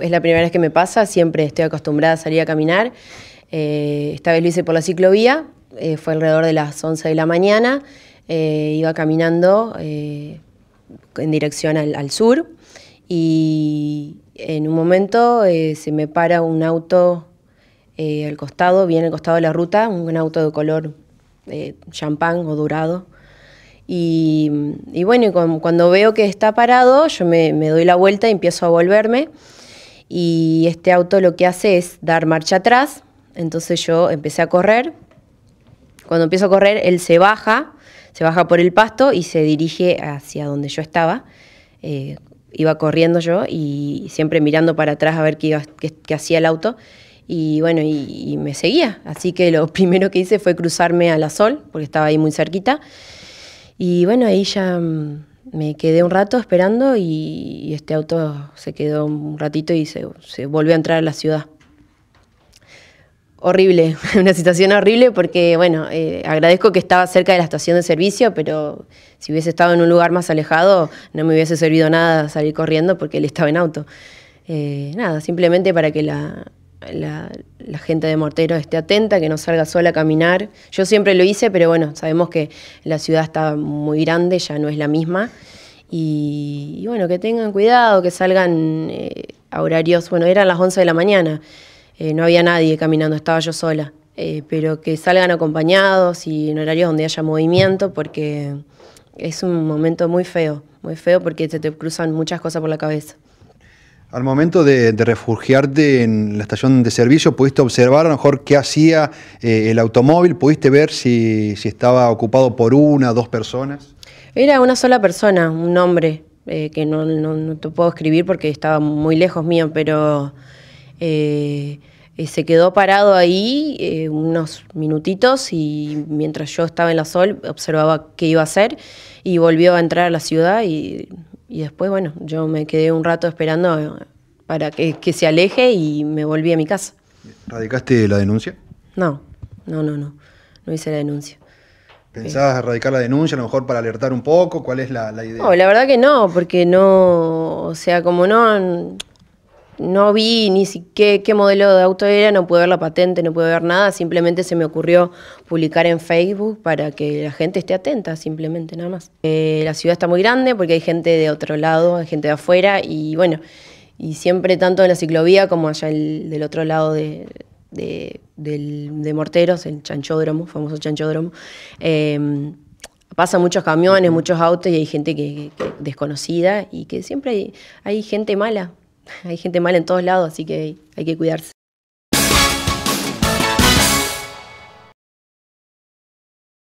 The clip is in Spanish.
Es la primera vez que me pasa, siempre estoy acostumbrada a salir a caminar. Eh, esta vez lo hice por la ciclovía, eh, fue alrededor de las 11 de la mañana, eh, iba caminando en dirección al, sur y en un momento se me para un auto al costado, bien al costado de la ruta, un auto de color champán o dorado. Y, bueno, cuando veo que está parado, yo me doy la vuelta y empiezo a volverme y este auto lo que hace es dar marcha atrás, entonces yo empecé a correr, cuando empiezo a correr él se baja, se baja por el pasto y se dirige hacia donde yo estaba. Eh, iba corriendo yo y siempre mirando para atrás a ver qué, hacía el auto. Y bueno, y, me seguía. Así que lo primero que hice fue cruzarme a la Sol, porque estaba ahí muy cerquita. Y bueno, ahí ya mm, me quedé un rato esperando y, este auto se quedó un ratito y se, volvió a entrar a la ciudad. Horrible, una situación horrible porque, bueno, eh, agradezco que estaba cerca de la estación de servicio, pero si hubiese estado en un lugar más alejado no me hubiese servido nada salir corriendo porque él estaba en auto. Eh, nada, simplemente para que la, la, gente de Mortero esté atenta, que no salga sola a caminar. Yo siempre lo hice, pero bueno, sabemos que la ciudad está muy grande, ya no es la misma. Y, bueno, que tengan cuidado, que salgan eh, a horarios, bueno, eran las 11 de la mañana, eh, no había nadie caminando, estaba yo sola, eh, pero que salgan acompañados y en horarios donde haya movimiento, porque es un momento muy feo, muy feo porque se te cruzan muchas cosas por la cabeza. Al momento de, refugiarte en la estación de servicio, ¿pudiste observar a lo mejor qué hacía eh, el automóvil? ¿Pudiste ver si, estaba ocupado por una, dos personas? Era una sola persona, un hombre, eh, que no, te puedo escribir porque estaba muy lejos mío, pero eh, se quedó parado ahí unos minutitos y mientras yo estaba en la sol observaba qué iba a hacer y volvió a entrar a la ciudad y y después, bueno, yo me quedé un rato esperando eh, para que, que se aleje y me volví a mi casa. ¿Radicaste la denuncia? No, no, no, no. No hice la denuncia. ¿Pensabas eh. erradicar la denuncia, a lo mejor para alertar un poco? ¿Cuál es la, la, idea? No, la verdad que no, porque no, o sea, como no, no vi ni siquiera qué modelo de auto era, no pude ver la patente, no pude ver nada, simplemente se me ocurrió publicar en Facebook para que la gente esté atenta, simplemente nada más. Eh, la ciudad está muy grande porque hay gente de otro lado, hay gente de afuera y bueno, y siempre tanto en la ciclovía como allá del otro lado de, Morteros, el chanchódromo, famoso chanchódromo. Em, pasan muchos camiones, muchos autos y hay gente que, desconocida y que siempre hay gente mala hay gente mala en todos lados, así que hay que cuidarse.